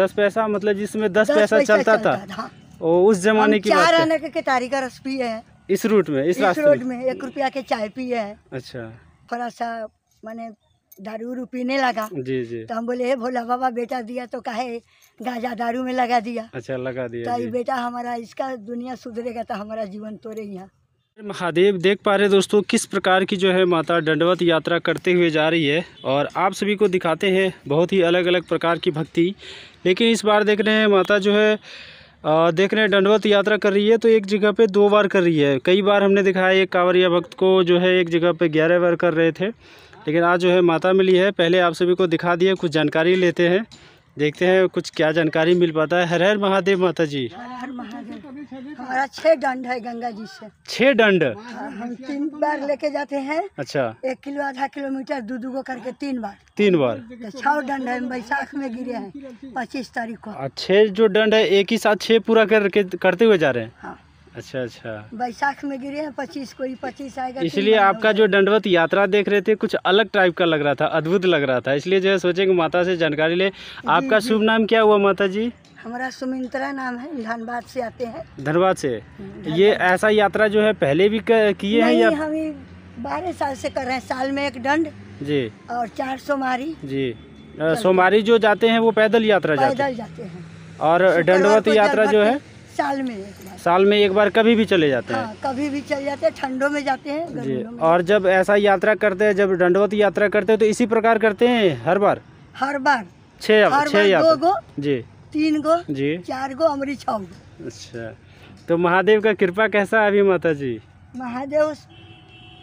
दस पैसा मतलब जिसमें दस, दस पैसा, पैसा चलता, चलता था, था। हाँ। उस जमाने की चार आने के तारी का रस पिए है इस रूट में इस, इस रोड में एक रुपया के चाय पिए है अच्छा थोड़ा सा मैंने दारू उरू पीने लगा जी जी तो हम बोले हे भोला बाबा बेटा दिया तो कहे गांजा दारू में लगा दिया अच्छा लगा दिया तो बेटा हमारा इसका दुनिया सुधरेगा तो हमारा जीवन तो रही यहाँ महादेव देख पा रहे दोस्तों किस प्रकार की जो है माता दंडवत यात्रा करते हुए जा रही है और आप सभी को दिखाते हैं बहुत ही अलग अलग प्रकार की भक्ति लेकिन इस बार देख रहे हैं माता जो है आ, देख रहे हैं दंडवत यात्रा कर रही है तो एक जगह पे दो बार कर रही है कई बार हमने दिखाया है एक कांवरिया भक्त को जो है एक जगह पर ग्यारह बार कर रहे थे लेकिन आज जो है माता मिली है पहले आप सभी को दिखा दिए कुछ जानकारी लेते हैं देखते हैं कुछ क्या जानकारी मिल पाता है हर हर महादेव माता जी हमारा छः डंड है गंगा जी से छह डंड हाँ, हम तीन बार लेके जाते हैं अच्छा एक किलो आधा किलोमीटर दो दो करके तीन बार तीन बार तो छह डंड है बैसाख में गिरे हैं पच्चीस तारीख को छह जो डंड है एक ही साथ छह पूरा करके करते हुए जा रहे हैं हाँ अच्छा अच्छा बैसाख में गिरे हैं पच्चीस कोई पच्चीस आएगा इसलिए आपका जो दंडवत यात्रा देख रहे थे कुछ अलग टाइप का लग रहा था अद्भुत लग रहा था इसलिए जो है सोचे कि माता से जानकारी ले आपका शुभ नाम क्या हुआ माता जी हमारा सुमिंत्रा नाम है धनबाद से आते हैं धनबाद से हम्म, ये ऐसा यात्रा जो है पहले भी किए हैं या हम बारह साल से कर रहे हैं साल में एक दंड जी और चार सोमारी जी सोमारी जो जाते हैं वो पैदल यात्रा पैदल जाते, जाते हैं और दंडवत यात्रा जो है साल में एक बार साल में एक बार कभी भी चले जाते हैं हाँ, कभी भी चले जाते हैं ठंडों में जाते हैं जी और जब ऐसा यात्रा करते हैं जब दंडवत यात्रा करते हैं तो इसी प्रकार करते हैं हर बार हर बार छः छः यात्रा जी तीन गो जी चार गो अमरी छः अच्छा तो महादेव का कृपा कैसा अभी माता जी महादेव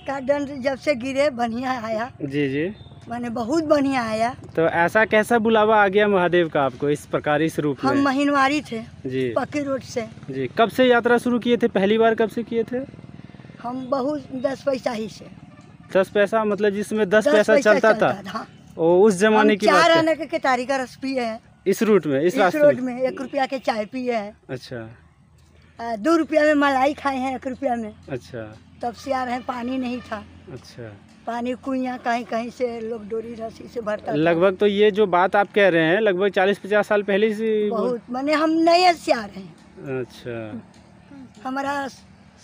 का दंड जब से गिरे बढ़िया आया जी जी मैंने बहुत बढ़िया आया तो ऐसा कैसा बुलावा आ गया महादेव का आपको इस प्रकार इस रूप हम महीनवारी थे जी पक्की रोड से जी कब से यात्रा शुरू किए थे पहली बार कब से किए थे हम बहुत दस पैसा ही से दस पैसा मतलब जिसमें दस, दस पैसा, पैसा चलता, चलता था, था। हाँ। ओ, उस जमाने की चार आने के तारीख रस पिए हैं इस रूट में इस, इस रूट में एक रुपया के चाय पिए हैं अच्छा दो रुपया में मलाई खाए हैं एक रुपया में अच्छा तब से आ रहे हैं पानी नहीं था अच्छा पानी कुइया कहीं कहीं से लोग डोरी रस्सी से भरता लगभग तो ये जो बात आप कह रहे हैं लगभग चालीस पचास साल पहले से बहुत मैंने हम नए से आ रहे हैं अच्छा हमारा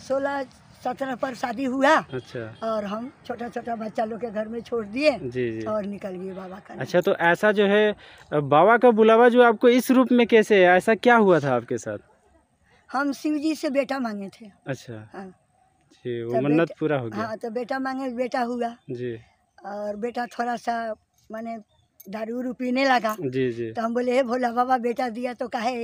सोलह सत्रह पर शादी हुआ अच्छा और हम छोटा छोटा बच्चा लोग के घर में छोड़ दिए और निकल गए बाबा का अच्छा तो ऐसा जो है बाबा का बुलावा जो आपको इस रूप में कैसे है ऐसा क्या हुआ था आपके साथ हम शिव जी से बेटा मांगे थे अच्छा हाँ। जी वो मन्नत पूरा हो गया हाँ तो बेटा मांगे बेटा हुआ जी और बेटा थोड़ा सा मैंने दारू उरू पीने लगा जी जी तो हम बोले हे भोला बाबा बेटा दिया तो काहे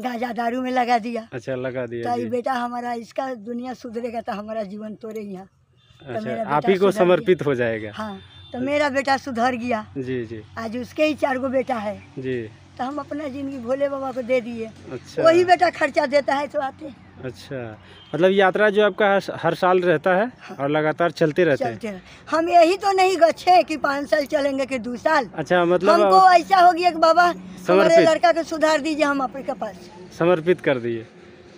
गांजा दारू में लगा दिया अच्छा लगा दिया तो बेटा हमारा इसका दुनिया सुधरेगा तो हमारा जीवन तोरे यहाँ तो अच्छा, आप ही को समर्पित हो जाएगा हाँ तो मेरा बेटा सुधर गया जी जी आज उसके ही चार गो बेटा है जी तो हम अपना जिंदगी भोले बाबा को दे दिए अच्छा वही बेटा खर्चा देता है तो आते हैं अच्छा मतलब यात्रा जो आपका हर, साल रहता है हाँ। और लगातार चलते रहते चलते हैं हम यही तो नहीं गच्छे कि पाँच साल चलेंगे कि दो साल अच्छा मतलब हमको ऐसा हो गया कि बाबा हमारे लड़का को सुधार दीजिए हम अपने पास समर्पित कर दिए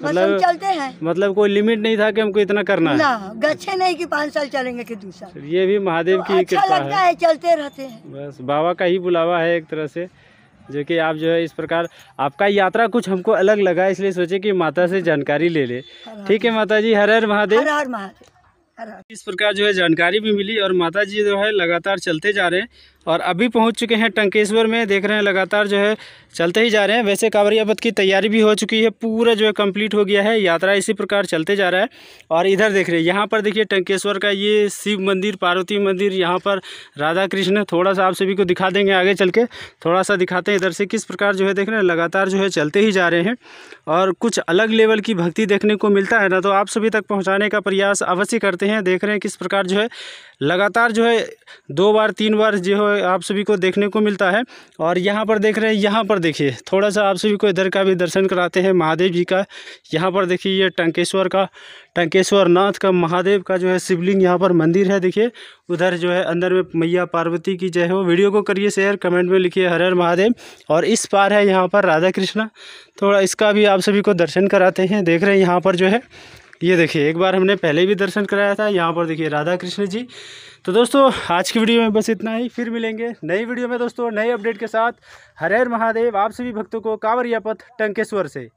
मतलब चलते हैं मतलब कोई लिमिट नहीं था कि हमको इतना करना ना, है गच्छे नहीं कि पाँच साल चलेंगे कि दो साल ये भी महादेव तो की अच्छा लगता है।, है चलते रहते हैं बस बाबा का ही बुलावा है एक तरह से जो कि आप जो है इस प्रकार आपका यात्रा कुछ हमको अलग लगा इसलिए सोचे कि माता से जानकारी ले ले ठीक है माता जी हर हर महादेव हर हर महादेव इस प्रकार जो है जानकारी भी मिली और माता जी जो है लगातार चलते जा रहे हैं और अभी पहुंच चुके हैं टंकेश्वर में देख रहे हैं लगातार जो है चलते ही जा रहे हैं वैसे कांवरिया पथ की तैयारी भी हो चुकी है पूरा जो है कंप्लीट हो गया है यात्रा इसी प्रकार चलते जा रहा है और इधर देख रहे हैं यहाँ पर देखिए टंकेश्वर का ये शिव मंदिर पार्वती मंदिर यहाँ पर राधा कृष्ण थोड़ा सा आप सभी को दिखा देंगे आगे चल के थोड़ा सा दिखाते हैं इधर से किस प्रकार जो है देख रहे हैं लगातार जो है चलते ही जा रहे हैं और कुछ अलग लेवल की भक्ति देखने को मिलता है ना तो आप सभी तक पहुँचाने का प्रयास अवश्य करते हैं देख रहे हैं किस प्रकार जो है लगातार जो है दो बार तीन बार जो है आप सभी को देखने को मिलता है और यहाँ पर देख रहे हैं यहाँ पर देखिए थोड़ा सा आप सभी को इधर का भी दर्शन कराते हैं महादेव जी का यहाँ पर देखिए ये टंकेश्वर का टंकेश्वर नाथ का महादेव का जो है शिवलिंग यहाँ पर मंदिर है देखिए उधर जो है अंदर में मैया पार्वती की जय हो वीडियो को करिए शेयर कमेंट में लिखिए हर हर महादेव और इस पार है यहाँ पर राधा कृष्णा थोड़ा इसका भी आप सभी को दर्शन कराते हैं देख रहे हैं यहाँ पर जो है ये देखिए एक बार हमने पहले भी दर्शन कराया था यहाँ पर देखिए राधा कृष्ण जी तो दोस्तों आज की वीडियो में बस इतना ही फिर मिलेंगे नई वीडियो में दोस्तों नए अपडेट के साथ हरेर महादेव आप सभी भक्तों को कांवरिया पथ टंकेश्वर से